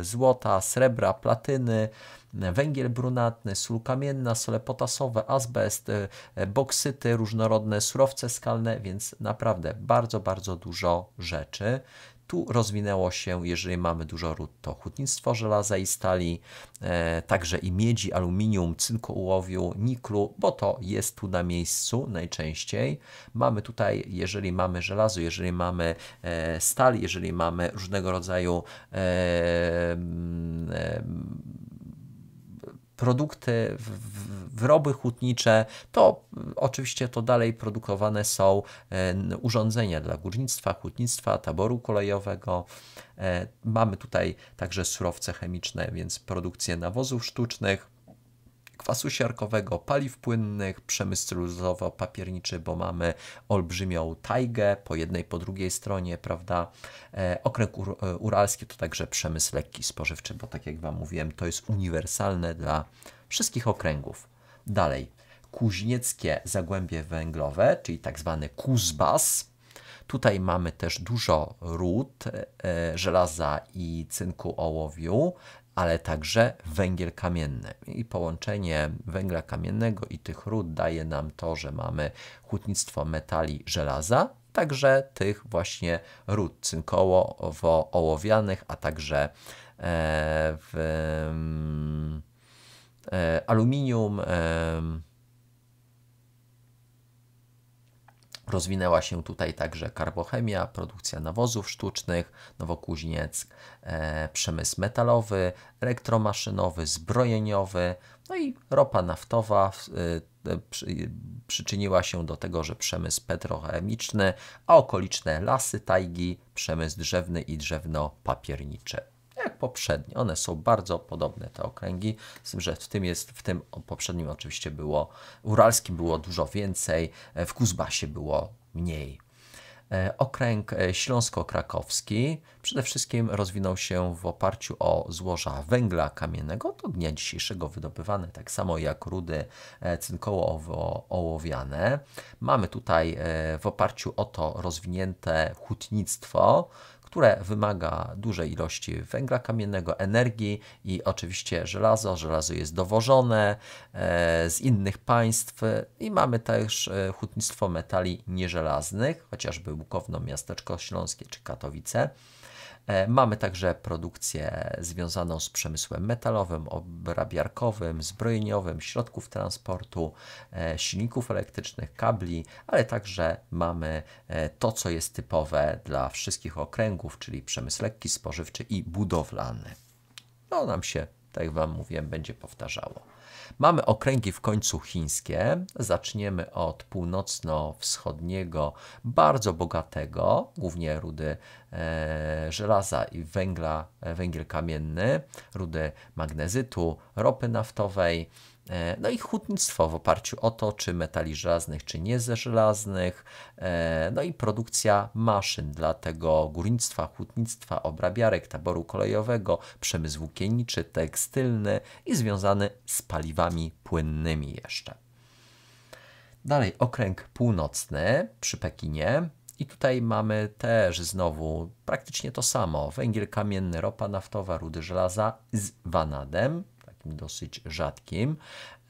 złota, srebra, platyny, węgiel brunatny, sól kamienna, sole potasowe, azbest, y, boksyty, różnorodne surowce skalne, więc naprawdę bardzo, bardzo dużo rzeczy. Tu rozwinęło się, jeżeli mamy dużo ród, to hutnictwo żelaza i stali, e, także i miedzi, aluminium, cynku, ułowiu, niklu, bo to jest tu na miejscu najczęściej. Mamy tutaj, jeżeli mamy żelazo, jeżeli mamy e, stal, jeżeli mamy różnego rodzaju e, e produkty, wyroby hutnicze, to oczywiście to dalej produkowane są e, urządzenia dla górnictwa, hutnictwa, taboru kolejowego. E, mamy tutaj także surowce chemiczne, więc produkcję nawozów sztucznych kwasu siarkowego, paliw płynnych, przemysł celulozowo-papierniczy, bo mamy olbrzymią tajgę po jednej, po drugiej stronie, prawda? E, okręg ur e, uralski to także przemysł lekki, spożywczy, bo tak jak Wam mówiłem, to jest uniwersalne dla wszystkich okręgów. Dalej, kuźnieckie zagłębie węglowe, czyli tak zwany Kuzbas. Tutaj mamy też dużo ród, e, żelaza i cynku ołowiu ale także węgiel kamienny. I połączenie węgla kamiennego i tych rud daje nam to, że mamy hutnictwo metali żelaza, także tych właśnie rud cynkowo-ołowianych, a także e, w mm, e, aluminium, Rozwinęła się tutaj także karbochemia, produkcja nawozów sztucznych, Nowokuźniec, e, przemysł metalowy, elektromaszynowy, zbrojeniowy, no i ropa naftowa e, e, przy, e, przyczyniła się do tego, że przemysł petrochemiczny, a okoliczne lasy, tajgi, przemysł drzewny i drzewno papierniczy jak poprzednie. One są bardzo podobne, te okręgi, z tym, że w tym, jest, w tym poprzednim oczywiście było, uralskim było dużo więcej, e, w Kuzbasie było mniej. E, okręg e, śląsko-krakowski przede wszystkim rozwinął się w oparciu o złoża węgla kamiennego, do dnia dzisiejszego wydobywane tak samo jak rudy cynkowo-ołowiane. Mamy tutaj w oparciu o to rozwinięte hutnictwo, które wymaga dużej ilości węgla kamiennego, energii i oczywiście żelazo. Żelazo jest dowożone e, z innych państw i mamy też e, hutnictwo metali nieżelaznych, chociażby Bukowno, Miasteczko Śląskie czy Katowice. E, mamy także produkcję związaną z przemysłem metalowym, obrabiarkowym, zbrojeniowym, środków transportu, e, silników elektrycznych, kabli, ale także mamy e, to, co jest typowe dla wszystkich okręgów, czyli przemysł lekki, spożywczy i budowlany. No, nam się, tak jak Wam mówiłem, będzie powtarzało. Mamy okręgi w końcu chińskie. Zaczniemy od północno-wschodniego, bardzo bogatego, głównie rudy e, żelaza i węgla, e, węgiel kamienny, rudy magnezytu, ropy naftowej, E, no i hutnictwo w oparciu o to, czy metali żelaznych, czy nie ze żelaznych. E, no i produkcja maszyn dla tego górnictwa, hutnictwa, obrabiarek, taboru kolejowego, przemysł włókienniczy, tekstylny i związany z paliwami płynnymi jeszcze. Dalej okręg północny przy Pekinie. I tutaj mamy też znowu praktycznie to samo. Węgiel kamienny, ropa naftowa, rudy żelaza z vanadem dosyć rzadkim.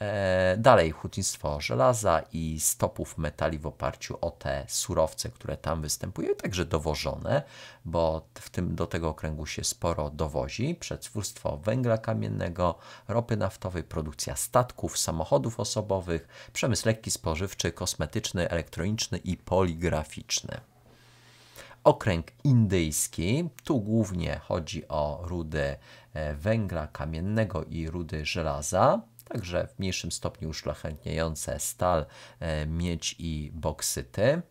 E, dalej hutnictwo żelaza i stopów metali w oparciu o te surowce, które tam występują, także dowożone, bo w tym, do tego okręgu się sporo dowozi. Przetwórstwo węgla kamiennego, ropy naftowej, produkcja statków, samochodów osobowych, przemysł lekki, spożywczy, kosmetyczny, elektroniczny i poligraficzny okręg indyjski. Tu głównie chodzi o rudy e, węgla kamiennego i rudy żelaza, także w mniejszym stopniu uszlachetniające stal, e, miedź i boksyty.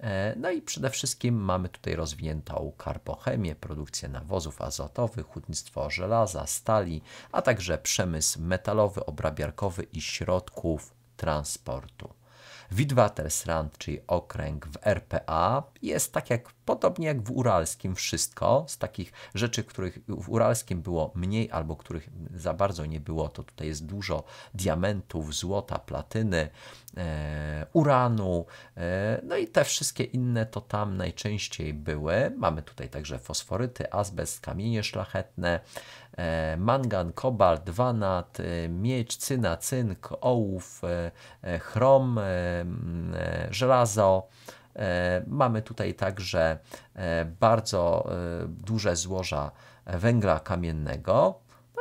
E, no i przede wszystkim mamy tutaj rozwiniętą karpochemię, produkcję nawozów azotowych, hutnictwo żelaza, stali, a także przemysł metalowy, obrabiarkowy i środków transportu. Witwatersrand, czyli okręg w RPA, jest tak jak podobnie jak w Uralskim wszystko, z takich rzeczy, których w Uralskim było mniej albo których za bardzo nie było, to tutaj jest dużo diamentów, złota, platyny, e, uranu, e, no i te wszystkie inne to tam najczęściej były. Mamy tutaj także fosforyty, azbest, kamienie szlachetne, E, mangan, kobalt, wanat, e, miedź, cyna, cynk, ołów, e, chrom, żelazo. Mamy tutaj także bardzo duże złoża węgla kamiennego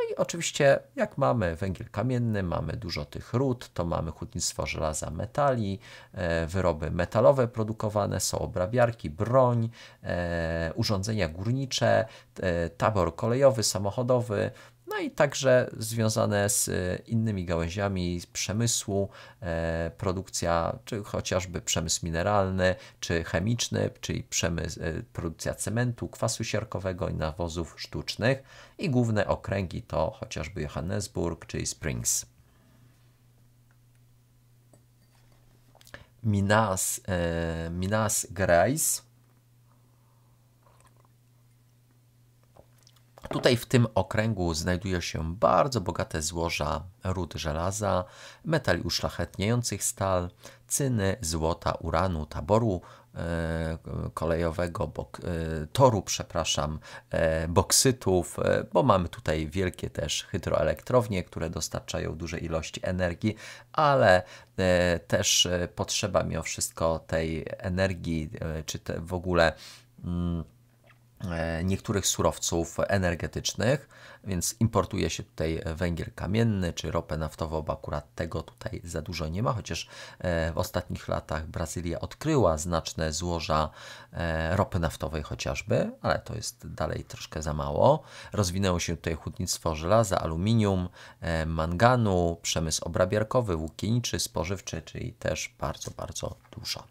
i oczywiście, jak mamy węgiel kamienny, mamy dużo tych ród, to mamy hutnictwo żelaza, metali, e, wyroby metalowe produkowane, są obrabiarki, broń, e, urządzenia górnicze, e, tabor kolejowy, samochodowy, no i także związane z e, innymi gałęziami przemysłu, e, produkcja, czy chociażby przemysł mineralny, czy chemiczny, czyli przemysł, e, produkcja cementu, kwasu siarkowego i nawozów sztucznych. I główne okręgi to chociażby Johannesburg, czyli Springs. Minas, Minas Gerais Tutaj w tym okręgu znajdują się bardzo bogate złoża rud żelaza, metali uszlachetniających stal, cyny, złota, uranu, taboru e, kolejowego, bok, e, toru, przepraszam, e, boksytów, e, bo mamy tutaj wielkie też hydroelektrownie, które dostarczają duże ilości energii, ale e, też e, potrzeba mimo wszystko tej energii, czy te w ogóle... Mm, E, niektórych surowców energetycznych, więc importuje się tutaj węgiel kamienny czy ropę naftową, bo akurat tego tutaj za dużo nie ma, chociaż e, w ostatnich latach Brazylia odkryła znaczne złoża e, ropy naftowej chociażby, ale to jest dalej troszkę za mało. Rozwinęło się tutaj hutnictwo żelaza, aluminium, manganu, przemysł obrabiarkowy, włókienniczy, spożywczy, czyli też bardzo, bardzo dużo.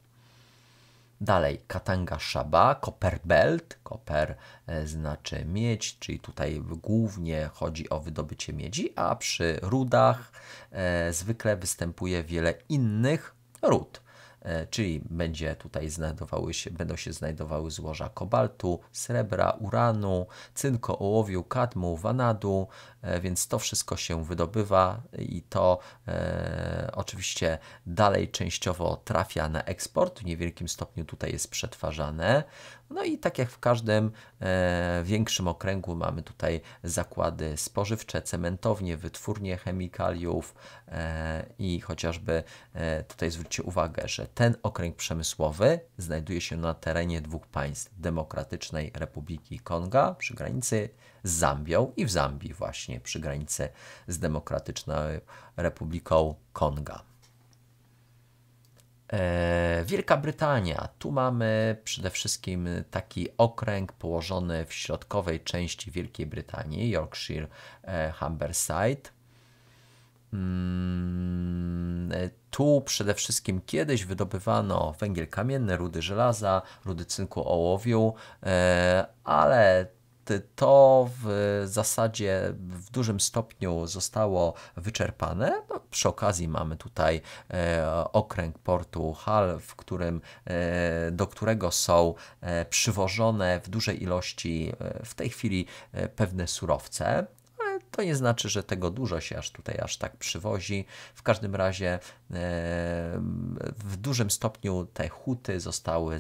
Dalej Katanga Shaba, belt, Koper e, znaczy miedź, czyli tutaj głównie chodzi o wydobycie miedzi, a przy rudach e, zwykle występuje wiele innych ród. E, czyli będzie tutaj znajdowały się, będą się znajdowały złoża kobaltu, srebra, uranu, cynko, ołowiu, kadmu, wanadu, E, więc to wszystko się wydobywa i to e, oczywiście dalej częściowo trafia na eksport, w niewielkim stopniu tutaj jest przetwarzane. No i tak jak w każdym e, większym okręgu mamy tutaj zakłady spożywcze, cementownie, wytwórnie chemikaliów e, i chociażby e, tutaj zwróćcie uwagę, że ten okręg przemysłowy znajduje się na terenie dwóch państw, Demokratycznej Republiki Konga przy granicy z Zambią i w Zambii właśnie przy granicy z Demokratyczną Republiką Konga. E, Wielka Brytania. Tu mamy przede wszystkim taki okręg położony w środkowej części Wielkiej Brytanii, Yorkshire e, Humberside. Mm, tu przede wszystkim kiedyś wydobywano węgiel kamienny, rudy żelaza, rudy cynku, ołowiu, e, ale to w zasadzie w dużym stopniu zostało wyczerpane. No, przy okazji mamy tutaj e, okręg portu Hal, w którym, e, do którego są e, przywożone w dużej ilości w tej chwili pewne surowce to nie znaczy, że tego dużo się aż tutaj aż tak przywozi. W każdym razie e, w dużym stopniu te huty zostały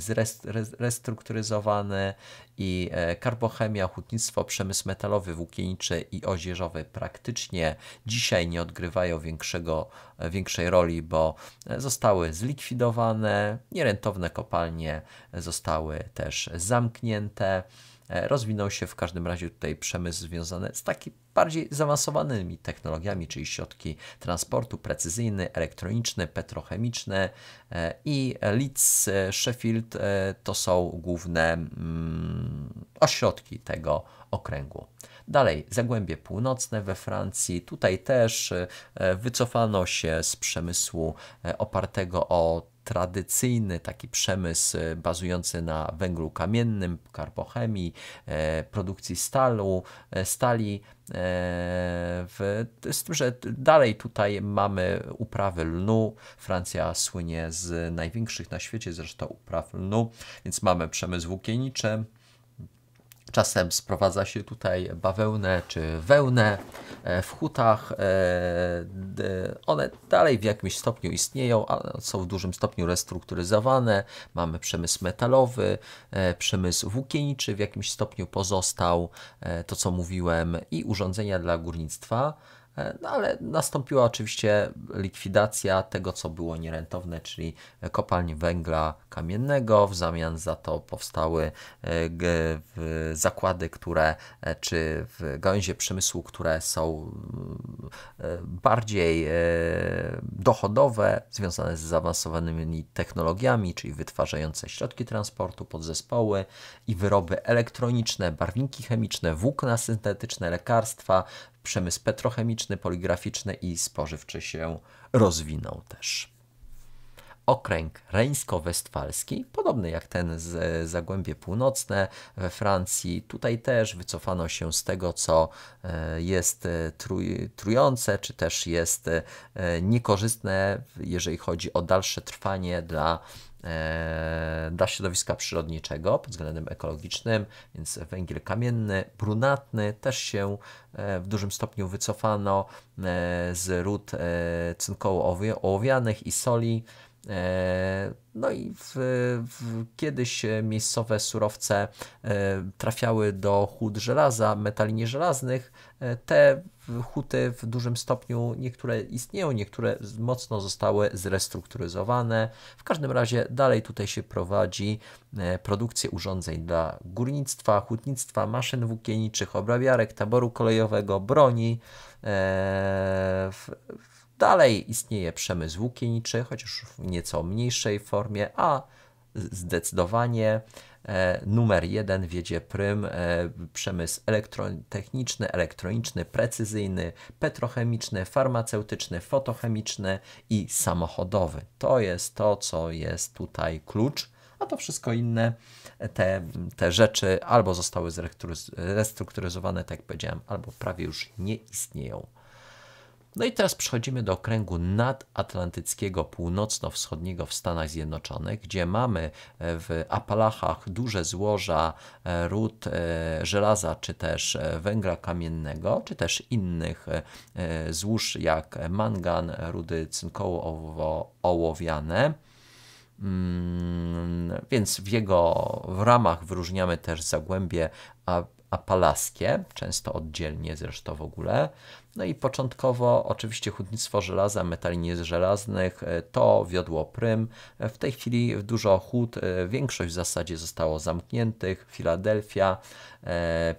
zrestrukturyzowane i e, karbochemia, hutnictwo, przemysł metalowy, włókienniczy i odzieżowy praktycznie dzisiaj nie odgrywają większego, e, większej roli, bo zostały zlikwidowane, nierentowne kopalnie zostały też zamknięte. E, rozwinął się w każdym razie tutaj przemysł związany z takimi bardziej zaawansowanymi technologiami, czyli środki transportu precyzyjny, elektroniczny, petrochemiczny e, i Leeds, e, Sheffield to są główne mm, ośrodki tego okręgu. Dalej, Zagłębie Północne we Francji. Tutaj też wycofano się z przemysłu opartego o tradycyjny taki przemysł e, bazujący na węglu kamiennym, karbochemii, e, produkcji stalu, e, stali. W, z tym, że dalej tutaj mamy uprawy lnu. Francja słynie z największych na świecie zresztą upraw lnu, więc mamy przemysł włókienniczy, Czasem sprowadza się tutaj bawełnę czy wełnę e, w hutach. E, one dalej w jakimś stopniu istnieją, ale są w dużym stopniu restrukturyzowane. Mamy przemysł metalowy, e, przemysł włókienniczy w jakimś stopniu pozostał, to co mówiłem, i urządzenia dla górnictwa. E, no ale nastąpiła oczywiście likwidacja tego, co było nierentowne, czyli kopalni węgla kamiennego. W zamian za to powstały e, zakłady, które e, czy w gałęzie przemysłu, które są bardziej dochodowe, związane z zaawansowanymi technologiami, czyli wytwarzające środki transportu, podzespoły i wyroby elektroniczne, barwniki chemiczne, włókna syntetyczne, lekarstwa, przemysł petrochemiczny, poligraficzny i spożywczy się rozwinął też. Okręg reńsko-westfalski, podobny jak ten z Zagłębie Północne we Francji, tutaj też wycofano się z tego, co e, jest e, trój, trujące, czy też jest e, niekorzystne, jeżeli chodzi o dalsze trwanie dla E, dla środowiska przyrodniczego pod względem ekologicznym, więc węgiel kamienny, brunatny też się e, w dużym stopniu wycofano e, z ród cynkowo-ołowianych i soli. No i w, w, kiedyś miejscowe surowce trafiały do hut żelaza, metalinie żelaznych. Te huty w dużym stopniu, niektóre istnieją, niektóre mocno zostały zrestrukturyzowane. W każdym razie dalej tutaj się prowadzi e, produkcję urządzeń dla górnictwa, hutnictwa, maszyn włókienniczych, obrabiarek, taboru kolejowego, broni. E, dalej istnieje przemysł włókienniczy, chociaż w nieco mniejszej formie, a zdecydowanie E, numer jeden wiedzie prym, e, przemysł elektrotechniczny, elektroniczny, precyzyjny, petrochemiczny, farmaceutyczny, fotochemiczny i samochodowy. To jest to, co jest tutaj klucz a to wszystko inne, te, te rzeczy albo zostały zrestrukturyzowane, tak jak powiedziałem, albo prawie już nie istnieją. No i teraz przechodzimy do okręgu nadatlantyckiego, północno-wschodniego w Stanach Zjednoczonych, gdzie mamy e, w Apalachach duże złoża e, ród e, żelaza, czy też węgla kamiennego, czy też innych złóż jak mangan, rudy cynkowo-ołowiane. Mm, więc w jego w ramach wyróżniamy też zagłębie apalaskie, często oddzielnie zresztą w ogóle. No i początkowo oczywiście hutnictwo żelaza, metali nieżelaznych, e, to wiodło prym. E, w tej chwili dużo hut, e, większość w zasadzie zostało zamkniętych. Filadelfia,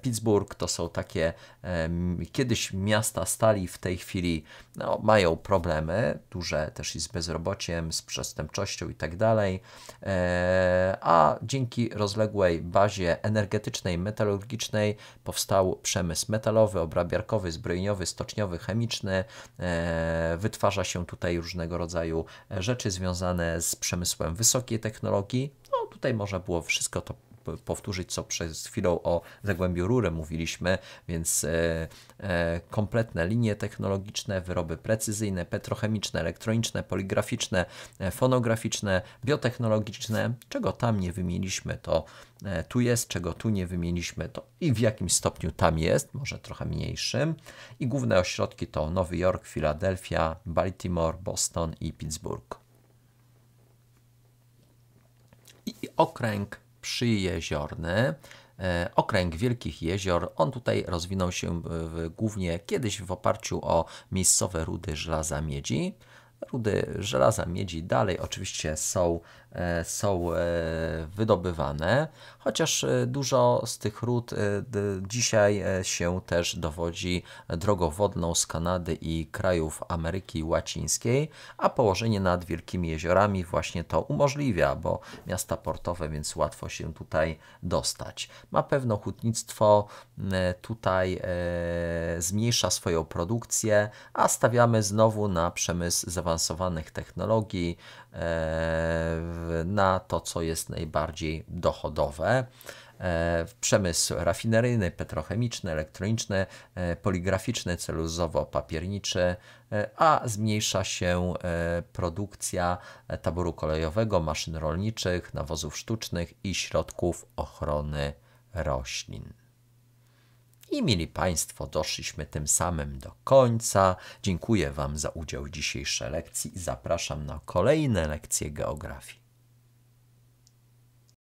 Pittsburgh to są takie kiedyś miasta stali, w tej chwili no, mają problemy, duże też i z bezrobociem, z przestępczością i tak dalej. A dzięki rozległej bazie energetycznej, metalurgicznej powstał przemysł metalowy, obrabiarkowy, zbrojeniowy, stoczniowy, chemiczny. E, wytwarza się tutaj różnego rodzaju e, rzeczy związane z przemysłem wysokiej technologii. No tutaj można było wszystko to powtórzyć, co przez chwilę o Zagłębiu Rury mówiliśmy, więc e, e, kompletne linie technologiczne, wyroby precyzyjne, petrochemiczne, elektroniczne, poligraficzne, e, fonograficzne, biotechnologiczne, czego tam nie wymieniliśmy, to tu jest, czego tu nie wymieniliśmy, to i w jakim stopniu tam jest, może trochę mniejszym. I główne ośrodki to Nowy Jork, Filadelfia, Baltimore, Boston i Pittsburgh. I okręg przyjeziorny, e, okręg Wielkich Jezior. On tutaj rozwinął się e, głównie kiedyś w oparciu o miejscowe rudy żelaza miedzi. Rudy żelaza miedzi dalej oczywiście są E, są e, wydobywane, chociaż e, dużo z tych ród dzisiaj się też dowodzi drogowodną z Kanady i krajów Ameryki Łacińskiej, a położenie nad wielkimi jeziorami właśnie to umożliwia, bo miasta portowe, więc łatwo się tutaj dostać. Ma pewno hutnictwo tutaj zmniejsza swoją produkcję, a stawiamy znowu na przemysł zaawansowanych technologii, E, na to, co jest najbardziej dochodowe. E, przemysł rafineryjny, petrochemiczny, elektroniczny, e, poligraficzny, celuzowo-papierniczy, a zmniejsza się produkcja taboru kolejowego, maszyn rolniczych, nawozów sztucznych i środków ochrony roślin. I mili Państwo, doszliśmy tym samym do końca. Dziękuję Wam za udział w dzisiejszej lekcji i zapraszam na kolejne lekcje geografii.